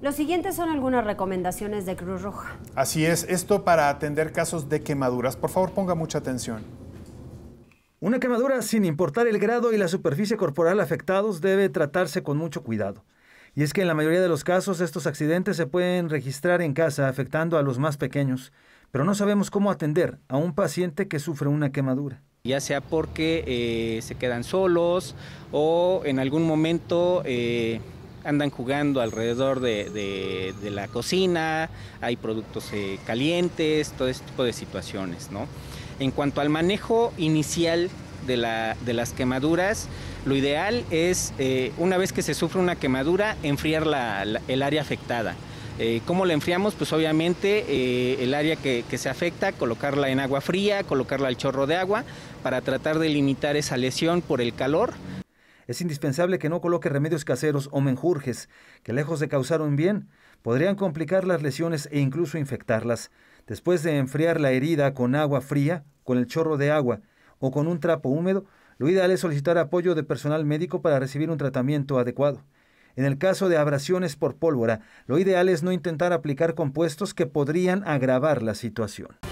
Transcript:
Los siguientes son algunas recomendaciones de Cruz Roja. Así es, esto para atender casos de quemaduras. Por favor, ponga mucha atención. Una quemadura, sin importar el grado y la superficie corporal afectados, debe tratarse con mucho cuidado. Y es que en la mayoría de los casos estos accidentes se pueden registrar en casa afectando a los más pequeños, pero no sabemos cómo atender a un paciente que sufre una quemadura ya sea porque eh, se quedan solos o en algún momento eh, andan jugando alrededor de, la cocina, hay productos eh, calientes, todo ese tipo de situaciones, En cuanto al manejo inicial de, las quemaduras, lo ideal es, eh, una vez que se sufre una quemadura, enfriar el área afectada. Eh, ¿Cómo la enfriamos? Pues obviamente el área que, que, se afecta, colocarla en agua fría, colocarla al chorro de agua, para tratar de limitar esa lesión por el calor es indispensable que no coloque remedios caseros o menjurjes, que lejos de causar un bien, podrían complicar las lesiones e incluso infectarlas. Después de enfriar la herida con agua fría, con el chorro de agua o con un trapo húmedo, lo ideal es solicitar apoyo de personal médico para recibir un tratamiento adecuado. En el caso de abrasiones por pólvora, lo ideal es no intentar aplicar compuestos que podrían agravar la situación.